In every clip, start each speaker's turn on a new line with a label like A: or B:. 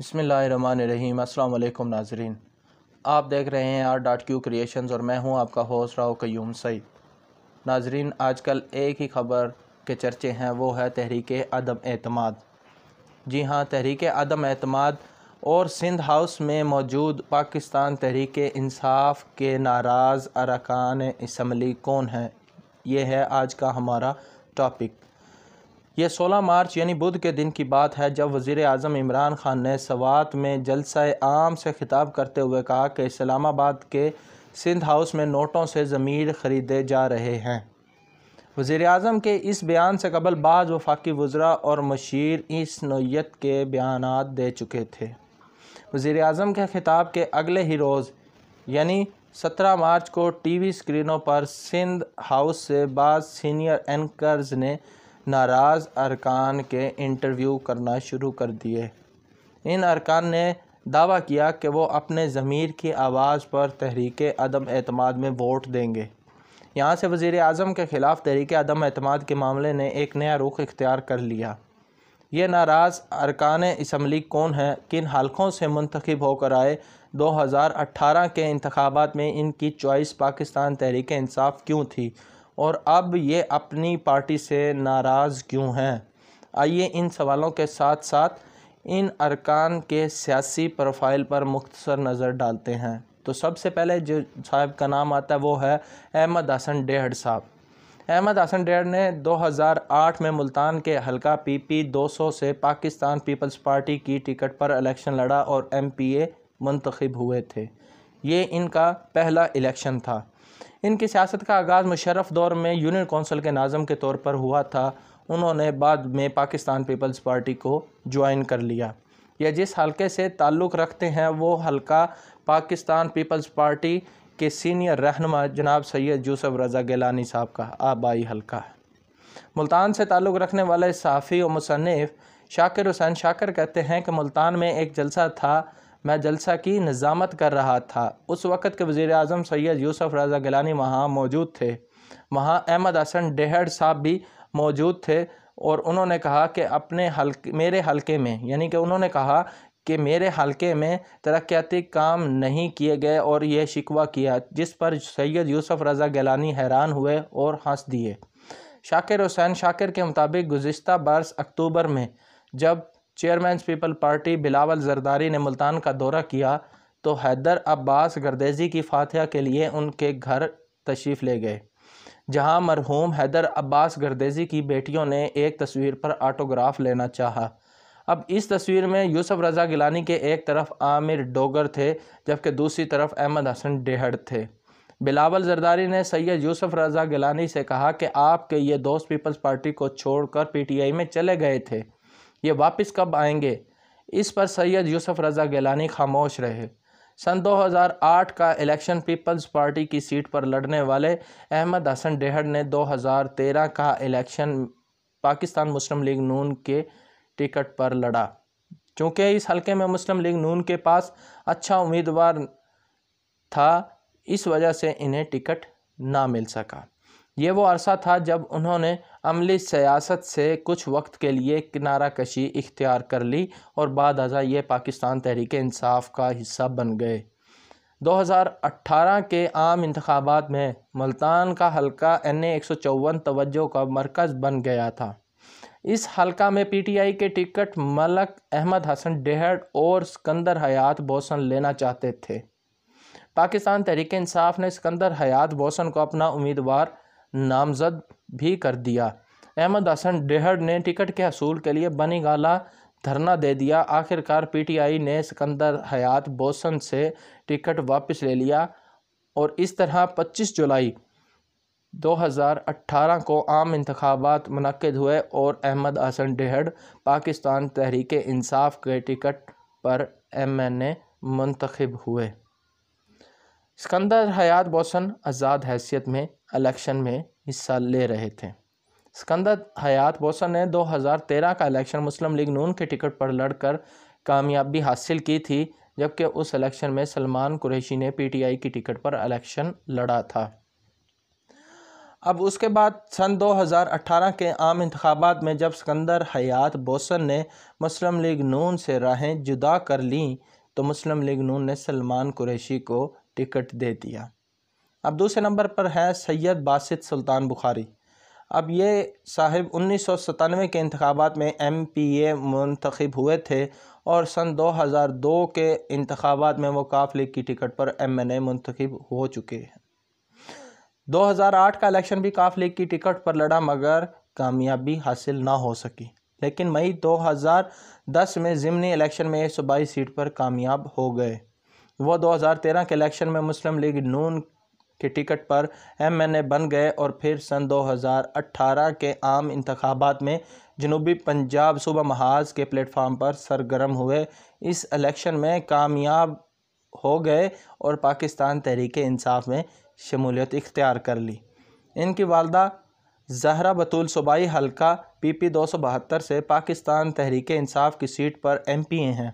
A: बसमीम अल्लाम नाजरीन आप देख रहे हैं आर डॉट क्यू क्रिएशन और मैं हूं आपका होस्ट राव क्यूम सईद नाजरीन आजकल एक ही खबर के चर्चे हैं वो है तहरीक अदम अतमाद जी हाँ तहरीक अदम अतमाद और सिंध हाउस में मौजूद पाकिस्तान तहरीक इंसाफ के नाराज़ अरकान इसम्बली कौन है ये है आज का हमारा टॉपिक यह 16 मार्च यानी बुध के दिन की बात है जब वज़ी अजम इमरान ख़ान ने सवात में जलसा आम से खिताब करते हुए कहा कि इस्लामाबाद के सिंध हाउस में नोटों से ज़मीर ख़रीदे जा रहे हैं वज़ी अजम के इस बयान से कबल बाज़ वफाकी वज्रा और मशीर इस नोयत के बयान दे चुके थे वज़ी अजम के खिताब के अगले ही रोज़ यानी सत्रह मार्च को टी वी स्क्रीनों पर सिंध हाउस से बाद सीनियर एंकर्स ने नाराज़ अरकान के इंटरव्यू करना शुरू कर दिए इन अरकान ने दावा किया कि वो अपने ज़मीर की आवाज़ पर तहरीक अदम अतमाद में वोट देंगे यहाँ से वज़ी अजम के ख़िलाफ़ तहरीक अदम अतमाद के मामले ने एक नया रुख इख्तियार कर लिया ये नाराज़ अरकान इसम्बली कौन है किन हलकों से मंतखब होकर आए 2018 के इंतबात में इनकी चॉइस पाकिस्तान तहरीक इंसाफ क्यों थी और अब ये अपनी पार्टी से नाराज़ क्यों हैं आइए इन सवालों के साथ साथ इन अरकान के सियासी प्रोफाइल पर मुख्तसर नज़र डालते हैं तो सबसे पहले जो साहब का नाम आता है वो है अहमद हसन डेहड साहब अहमद हसन डेहड ने 2008 में मुल्तान के हलका पीपी 200 से पाकिस्तान पीपल्स पार्टी की टिकट पर इलेक्शन लड़ा और एमपीए मंतखब हुए थे ये इनका पहला इलेक्शन था इनकी सियासत का आगाज़ मुशरफ दौर में यूनियन कौंसिल के नाजम के तौर पर हुआ था उन्होंने बाद में पाकिस्तान पीपल्स पार्टी को ज्वाइन कर लिया या जिस हलके से ताल्लुक़ रखते हैं वो हलका पाकिस्तान पीपल्स पार्टी के सीनियर रहनमा जनाब सैयद यूसुफ रज़ा गिलानी साहब का आबाई हलका है मुल्तान से ताल्लुक़ रखने वाले सहाफ़ी और मुसनफ़ शाकिर हुसैन शाकिर कहते हैं कि मुल्तान में एक जलसा था मैं जलसा की निज़ामत कर रहा था उस वक़्त के वज़ी अजम सैद यूसुफ रजा गिलानी वहाँ मौजूद थे वहाँ अहमद हसन डेहड साहब भी मौजूद थे और उन्होंने कहा कि अपने हल्के मेरे हलके में यानी कि उन्होंने कहा कि मेरे हलके में तरक्याती काम नहीं किए गए और यह शिकवा किया जिस पर सैयद यूसफ रजा गलानी हैरान हुए और हंस दिए शाकिर हुसैन शाकिर के मुताबिक गुज्त बरस अक्टूबर में जब chairman People Party Bilawal Zardari ने मुल्तान का दौरा किया तो हैदर अब्बास गर्देजी की फातह के लिए उनके घर तशरीफ़ ले गए जहां मरहूम हैदर अब्बास गर्देजी की बेटियों ने एक तस्वीर पर आटोग्राफ लेना चाहा अब इस तस्वीर में यूसुफ रज़ा गिलानी के एक तरफ आमिर डोगर थे जबकि दूसरी तरफ अहमद हसन डेहड़ थे बिलावल जरदारी ने सैयद यूसुफ रज़ा गिलानी से कहा कि आपके ये दोस्त पीपल्स पार्टी को छोड़कर पीटीआई में चले गए थे ये वापस कब आएंगे इस पर सैयद यूसुफ रज़ा गैलानी खामोश रहे सन 2008 का इलेक्शन पीपल्स पार्टी की सीट पर लड़ने वाले अहमद हसन डेहड़ ने 2013 का election Pakistan Muslim League Noon के टिकट पर लड़ा चूँकि इस हलके में मुस्लिम लीग नून के पास अच्छा उम्मीदवार था इस वजह से इन्हें टिकट ना मिल सका ये वो अरसा था जब उन्होंने अमली सियासत से कुछ वक्त के लिए किनारा कशी इख्तियार कर ली और बाद अजा ये पाकिस्तान तहरीक इंसाफ का हिस्सा बन गए 2018 के आम इंतबात में मुल्तान का हलका एन ए एक सौ चौवन तवज्जो का मरकज़ बन गया था इस हलका में पी टी आई के टिकट मलक अहमद हसन डेहड और सिकंदर हयात बोसन लेना चाहते थे पाकिस्तान तहरीक इंसाफ ने सिकंदर हयात बोसन को अपना उम्मीदवार नामजद भी कर दिया अहमद हसन डेहड ने टिकट के असूल के लिए बनीगाला धरना दे दिया आखिरकार पीटीआई ने सिकंदर हयात बोसन से टिकट वापस ले लिया और इस तरह 25 जुलाई 2018 को आम इंतबात मनद हुए और अहमद हसन डेहड पाकिस्तान तहरीक इंसाफ के टिकट पर एम एन ए मंतखब हुए सिकंदर हयात बोसन आज़ाद हैसियत में इलेक्शन में हिस्सा ले रहे थे सिकंदर हयात बोसन ने 2013 का इलेक्शन मुस्लिम लीग नून के टिकट पर लड़कर कामयाबी हासिल की थी जबकि उस इलेक्शन में सलमान कुरैशी ने पीटीआई की टिकट पर इलेक्शन लड़ा था अब उसके बाद सन 2018 के आम इंतबात में जब सिकंदर हयात बोसन ने मुस्लिम लीग नून से राहें जुदा कर लीं तो मुस्लिम लीग नून ने सलमान कुरैशी को टिकट दे दिया अब दूसरे नंबर पर हैं सैयद बासित सुल्तान बुखारी अब ये साहिब उन्नीस सौ सतानवे के इंतबात में एम पी ए मंतखब हुए थे और सन 2002 के इंतबात में वो काफ लीग की टिकट पर एम एन ए मंतखब हो चुके हैं 2008 का इलेक्शन भी काफ लीग की टिकट पर लड़ा मगर कामयाबी हासिल ना हो सकी लेकिन मई 2010 में ज़मनी इलेक्शन में एक सौ बाईस सीट पर कामयाब हो गए वो 2013 के इलेक्शन में मुस्लिम लीग नून के टिकट पर एम एन ए बन गए और फिर सन 2018 के आम इंतबात में जनूबी पंजाब सूबा महाज के प्लेटफार्म पर सरगर्म हुए इस इलेक्शन में कामयाब हो गए और पाकिस्तान तहरीक इंसाफ में शमूलियत इख्तियार कर ली इनकी वालदा जहरा बतूल सूबाई हलका पी पी दो सौ बहत्तर से पाकिस्तान तहरीक इंसाफ की सीट पर एम पी ए हैं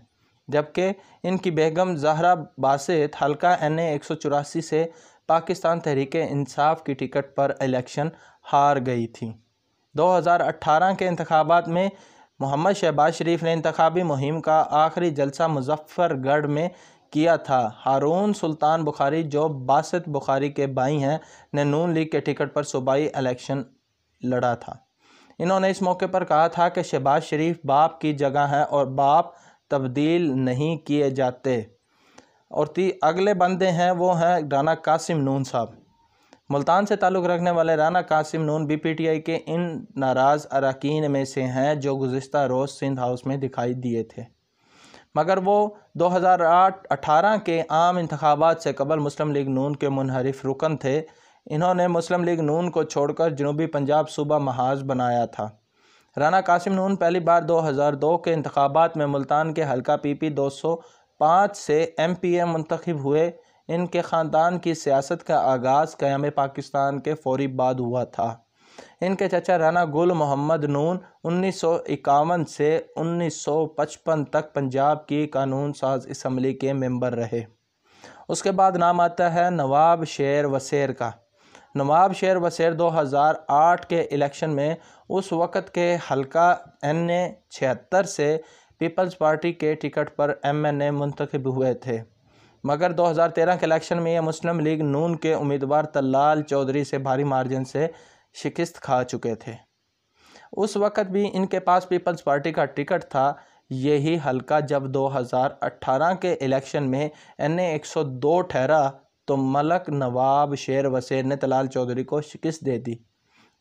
A: जबकि इनकी बेगम जहरा बासत हलका एन ए एक सौ चौरासी से पाकिस्तान तहरीक इंसाफ की टिकट पर इलेक्शन हार गई थी 2018 के इंतबात में मोहम्मद शहबाज शरीफ ने इंतबी मुहिम का आखिरी जलसा मुजफ्फरगढ़ में किया था हारून सुल्तान बुखारी जो बासत बुखारी के बाई हैं ने नून लीग के टिकट पर सूबाई इलेक्शन लड़ा था इन्होंने इस मौके पर कहा था कि शहबाज शरीफ बाप की जगह हैं और बाप तब्दील नहीं किए जाते और ती अगले बंदे हैं वो हैं राना कासिम नून साहब मुल्तान से ताल्लुक़ रखने वाले राना कासिम नून बीपीटीआई के इन नाराज़ अरकान में से हैं जो गुज्त रोज़ सिंध हाउस में दिखाई दिए थे मगर वो 2008 हज़ार के आम इंतबात से कबल मुस्लिम लीग नून के मुनहरफ रुकन थे इन्होंने मुस्लिम लीग नून को छोड़कर जनूबी पंजाब सूबा महाज बनाया था राना कासिम नून पहली बार 2002 के इंतबात में मुल्तान के हलका पीपी पाँच से एम पी ए मंतखब हुए इनके ख़ानदान की सियासत का आगाज़ क़याम पाकिस्तान के फौरी बाद हुआ था इनके चचा राना गुल मोहम्मद नून उन्नीस सौ इक्यावन से उन्नीस सौ पचपन तक पंजाब की कानून साज इसम्बली के मेम्बर रहे उसके बाद नाम आता है नवाब शेर वसेर का नवाब शेर वसेर 2008 के इलेक्शन में उस वक़्त के हलका एन ए छिहत्तर से पीपल्स पार्टी के टिकट पर एमएनए मुंतखब हुए थे मगर 2013 के इलेक्शन में यह मुस्लिम लीग नून के उम्मीदवार तलाल चौधरी से भारी मार्जिन से शिकस्त खा चुके थे उस वक़्त भी इनके पास पीपल्स पार्टी का टिकट था यही हल्का जब 2018 के इलेक्शन में एन ए एक ठहरा तो मलक नवाब शेर वसेर ने तलाल चौधरी को शिकस्त दे दी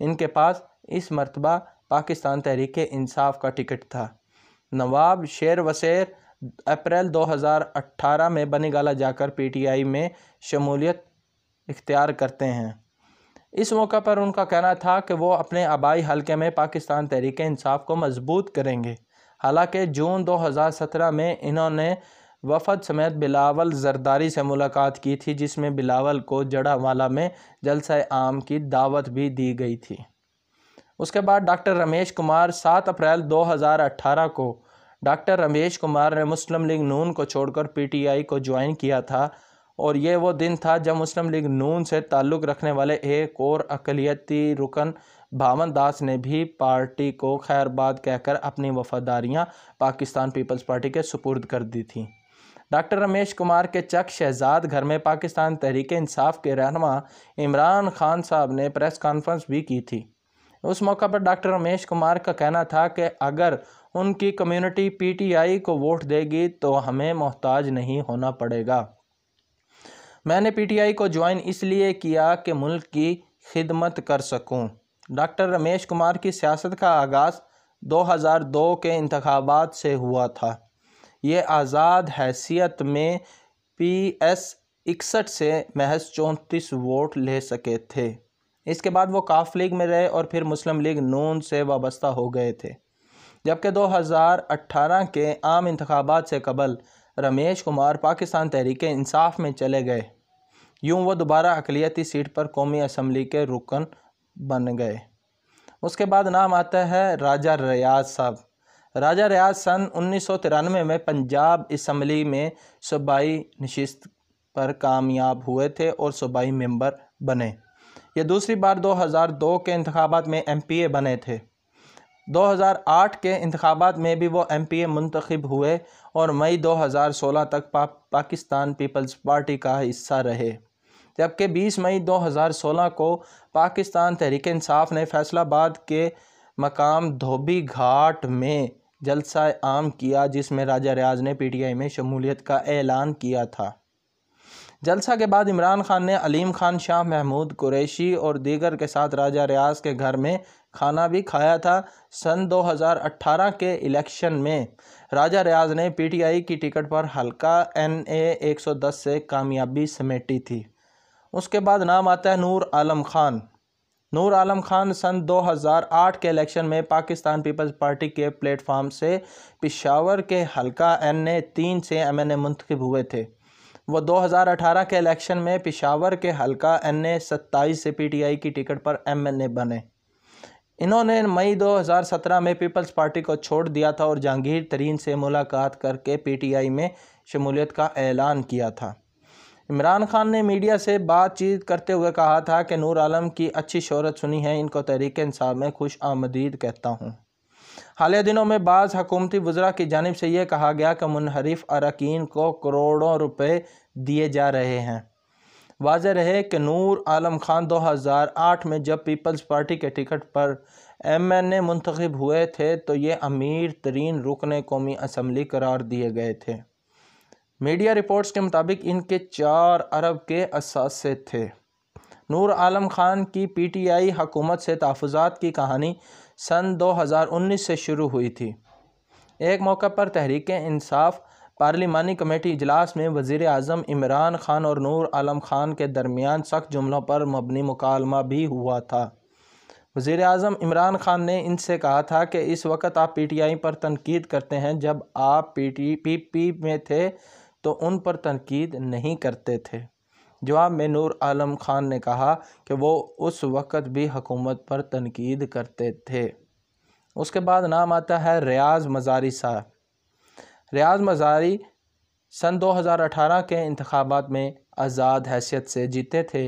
A: इनके पास इस मरतबा पाकिस्तान तहरीक इंसाफ का टिकट था नवाब शेर वसेर अप्रैल 2018 में बनीगाला जाकर पीटीआई में शमूलियत इख्तियार करते हैं इस मौका पर उनका कहना था कि वो अपने आबाई हलके में पाकिस्तान तहरीक इंसाफ को मजबूत करेंगे हालांकि जून 2017 में इन्होंने वफद समेत बिलावल जरदारी से मुलाकात की थी जिसमें बिलावल को जड़ावाला में जलसा आम की दावत भी दी गई थी उसके बाद डॉक्टर रमेश कुमार सात अप्रैल 2018 को डॉक्टर रमेश कुमार ने मुस्लिम लीग नून को छोड़कर पीटीआई को ज्वाइन किया था और ये वो दिन था जब मुस्लिम लीग नून से ताल्लुक़ रखने वाले एक और अकलीती रुकन भावन दास ने भी पार्टी को खैरबाद कहकर अपनी वफादारियां पाकिस्तान पीपल्स पार्टी के सुपुर्द कर दी थी डॉक्टर रमेश कुमार के चक शहजाद घर में पाकिस्तान तहरीक इंसाफ के रहनमा इमरान खान साहब ने प्रेस कॉन्फ्रेंस भी की थी उस मौका पर डॉक्टर रमेश कुमार का कहना था कि अगर उनकी कम्युनिटी पीटीआई को वोट देगी तो हमें मोहताज नहीं होना पड़ेगा मैंने पीटीआई को ज्वाइन इसलिए किया कि मुल्क की खिदमत कर सकूं। डॉक्टर रमेश कुमार की सियासत का आगाज़ 2002 के इंतबात से हुआ था ये आज़ाद हैसियत में पी एस इकसठ से महज चौंतीस वोट ले सके थे इसके बाद वो काफ लीग में रहे और फिर मुस्लिम लीग नून से वाबस्ता हो गए थे जबकि 2018 के आम इंतबात से कबल रमेश कुमार पाकिस्तान तहरीक इंसाफ में चले गए यूं वो दोबारा अकलीती सीट पर कौमी असम्बली के रुकन बन गए उसके बाद नाम आता है राजा रियाज साहब राजा रियाज सन उन्नीस सौ तिरानवे में पंजाब इसम्बली में सूबाई नशस्त पर कामयाब हुए थे और सूबाई मेंबर बने ये दूसरी बार 2002 के इंतबात में एम पी ए बने थे 2008 के इंतबात में भी वो एम पी ए मंतखब हुए और मई 2016 तक पा, पाकिस्तान पीपल्स पार्टी का हिस्सा रहे जबकि 20 मई 2016 को पाकिस्तान तहरीक इंसाफ ने फैसलाबाद के मकाम धोबी घाट में जलसा आम किया जिसमें राजा रियाज ने पीटीआई में शमूलियत का ऐलान किया था जलसा के बाद इमरान खान ने अलीम खान शाह महमूद कुरैशी और दीगर के साथ राजा रियाज के घर में खाना भी खाया था सन 2018 के इलेक्शन में राजा रियाज ने पीटीआई की टिकट पर हल्का एन ए 110 से कामयाबी समेटी थी उसके बाद नाम आता है नूर आलम खान नूर आलम खान सन 2008 के इलेक्शन में पाकिस्तान पीपल्स पार्टी के प्लेटफार्म से पिशावर के हल्का एन ए तीन से एम एन ए मुंतखब हुए थे वह 2018 के इलेक्शन में पिशावर के हलका एन ए सत्ताईस से पीटीआई की टिकट पर एमएनए बने इन्होंने मई 2017 में पीपल्स पार्टी को छोड़ दिया था और जहांगीर तरीन से मुलाकात करके पीटीआई में शमूलियत का ऐलान किया था इमरान खान ने मीडिया से बातचीत करते हुए कहा था कि नूर आलम की अच्छी शहरत सुनी है इनको तहरीक इंसाफ में खुश आमदीद कहता हूँ हाल दिनों में बाज़ हकूमती वज्रा की जानब से यह कहा गया कि मुनहरफ अरकान को करोड़ों रुपये दिए जा रहे हैं वाज रहे कि नूर आलम खान 2008 में जब पीपल्स पार्टी के टिकट पर एम एन ए मुंतखब हुए थे तो ये अमीर तरीन रुकन कौमी असम्बली करार दिए गए थे मीडिया रिपोर्ट्स के मुताबिक इनके चार अरब के असासे थे नूर आलम खान की पी टी आई हकूमत से तहफ़ात की कहानी सन 2019 से शुरू हुई थी एक मौका पर तहरीक इंसाफ पार्लिमानी कमेटी इजलास में वजीर अजम इमरान खान और नूर आलम खान के दरमियान सख्त जुमलों पर मबनी मुकालमा भी हुआ था वज़ी अजम इमरान खान ने इनसे कहा था कि इस वक्त आप पी टी आई पर तनकीद करते हैं जब आप पी टी पी पी में थे तो उन पर तनकीद नहीं करते थे जवाब में नूर आलम खान ने कहा कि वो उस वक़्त भी हकूमत पर तनकीद करते थे उसके बाद नाम आता है रियाज मज़ारी साहब रियाज मज़ारी सन 2018 के इंतबात में आज़ाद हैसियत से जीते थे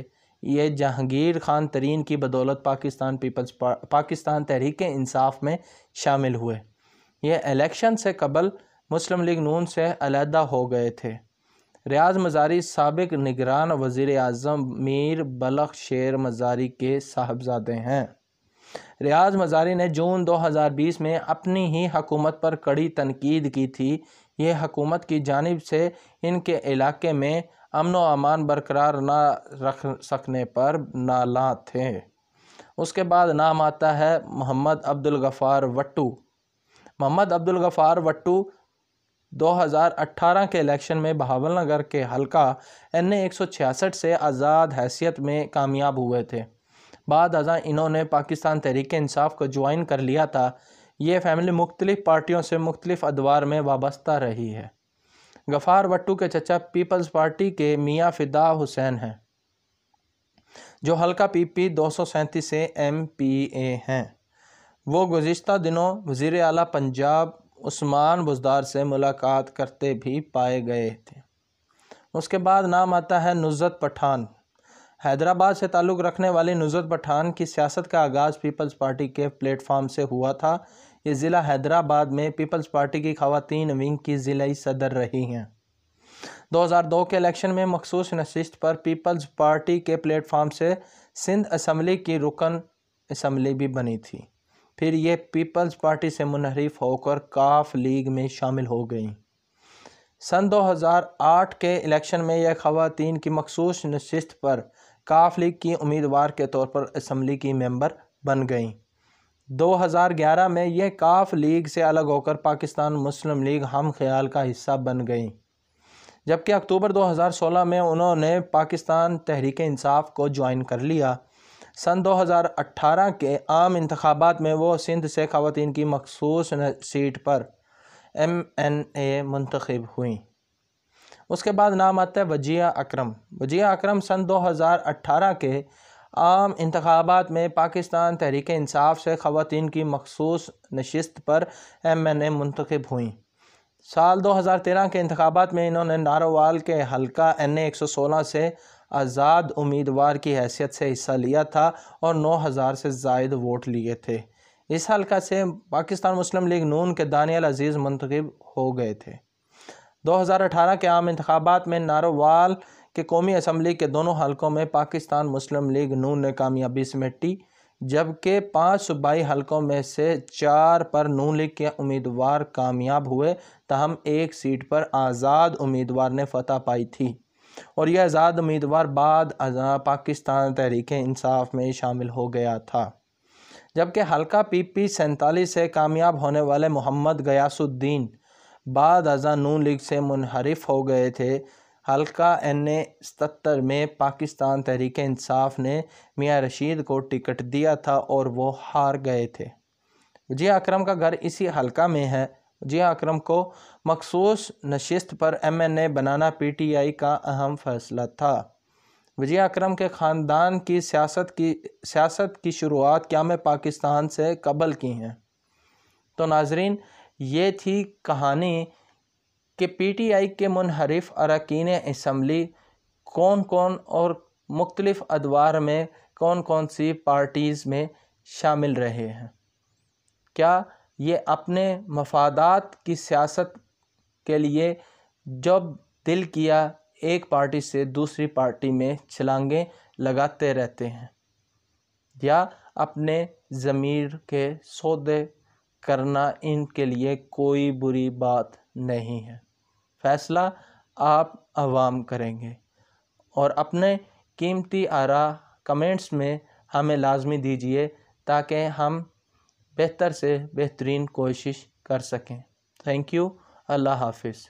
A: ये जहांगीर खान तरीन की बदौलत पाकिस्तान पीपल्स पा, पाकिस्तान तहरीक इंसाफ में शामिल हुए ये इलेक्शन से कबल मुस्लिम लीग नून से अलहदा हो गए थे रियाज मजारी सबक निगरान वज़ी अजम मीर बलख शेर मजारी के साहबजादे हैं रियाज मजारी ने जून 2020 में अपनी ही हकूमत पर कड़ी तनकीद की थी ये हकूमत की जानब से इनके इलाके में अमन अमान बरकरार ना रख सकने पर नाला थे उसके बाद नाम आता है मोहम्मद अब्दुल गफ़ार वट्टू मोहम्मद अब्दुल गफ़ार वट्टू 2018 के इलेक्शन में बहावल नगर के हलका एन ए से आज़ाद हैसियत में कामयाब हुए थे बाद अजा इन्होंने पाकिस्तान तहरीक इंसाफ को ज्वाइन कर लिया था ये फैमिली मुख्तलिफ पार्टियों से मुख्तलिफ अदवार में वाबस्ता रही है गफ़ार वट्टू के चचा पीपल्स पार्टी के मियाँ फ़िदा हुसैन हैं जो हल्का पी पी दो सौ सैंतीस से एम पी ए हैं वो गुज्त दिनों वज़ी अला पंजाब उस्मान बुजदार से मुलाकात करते भी पाए गए थे उसके बाद नाम आता है नुज़त पठान हैदराबाद से ताल्लुक़ रखने वाली नुज़त पठान की सियासत का आगाज़ पीपल्स पार्टी के प्लेटफार्म से हुआ था ये ज़िला हैदराबाद में पीपल्स पार्टी की खातन विंग की ज़िलाई सदर रही हैं 2002 के इलेक्शन में मखसूस नशस्त पर पीपल्स पार्टी के प्लेटफार्म से सिंध असम्बली की रुकन इसम्बली भी बनी थी फिर ये पीपल्स पार्टी से मुनहरिफ होकर काफ लीग में शामिल हो गईं सन 2008 के इलेक्शन में यह खातन की मखसूस नशस्त पर काफ लीग की उम्मीदवार के तौर पर इसम्बली की मेंबर बन गईं 2011 में यह काफ लीग से अलग होकर पाकिस्तान मुस्लिम लीग हम ख्याल का हिस्सा बन गईं जबकि अक्टूबर 2016 में उन्होंने पाकिस्तान तहरीक इंसाफ को ज्वाइन कर लिया सन 2018 के आम इंतबात में वो सिंध से खातन की मखसूस सीट पर एम एन ए मंतखब हुई उसके बाद नाम आता है वजिया अक्रम वजिया अक्रम सन 2018 के आम इंतबात में पाकिस्तान तहरीक इंसाफ से खातन की मखसूस नशस्त पर एम एन ए मंतखब हुई साल 2013 के इंतबात में इन्होंने नारोवाल के हलका एन ए एक सौ सोलह से आज़ाद उम्मीदवार की हैसियत से हिस्सा लिया था और 9000 से जायद वोट लिए थे इस हलका से पाकिस्तान मुस्लिम लीग नून के दानियाल अजीज़ मंतखब हो गए थे 2018 के आम इंतबात में नारोवाल के कौमी असम्बली के दोनों हलकों में पाकिस्तान मुस्लिम लीग नून ने कामयाबी समेटी जबकि पाँच सूबाई हलकों में से चार पर नू लीग के उम्मीदवार कामयाब हुए तहम एक सीट पर आज़ाद उम्मीदवार ने फतह पाई थी और यह आज़ाद उम्मीदवार बाद अजा पाकिस्तान तहरीक इंसाफ में शामिल हो गया था जबकि हल्का पी पी सैंतालीस से कामयाब होने वाले मोहम्मद गयासुद्दीन बाद अजा नून लीग से मुनहरफ हो गए थे हल्का एन ए सतर में पाकिस्तान तहरीक इंसाफ ने मियाँ रशीद को टिकट दिया था और वो हार गए थे जी अक्रम का घर इसी हलका में है हाँ अक्रम को मखसूस नशस्त पर एम एन ए बनाना पी टी आई का अहम फैसला था विजय अक्रम के ख़ानदान की सियासत की सियासत की शुरुआत क्या में पाकिस्तान से कबल की हैं तो नाजरीन ये थी कहानी कि पी टी आई के मुनहरफ अरकान इसम्बली कौन कौन और मुख्तलिफ़ अदवार में कौन कौन सी पार्टीज़ में शामिल रहे हैं क्या ये अपने मफादात की सियासत के लिए जब दिल किया एक पार्टी से दूसरी पार्टी में छलांगें लगाते रहते हैं या अपने ज़मीर के सौदे करना इनके लिए कोई बुरी बात नहीं है फ़ैसला आप आवाम करेंगे और अपने कीमती आरा कमेंट्स में हमें लाजमी दीजिए ताकि हम बेहतर से बेहतरीन कोशिश कर सकें थैंक यू अल्लाह हाफिज़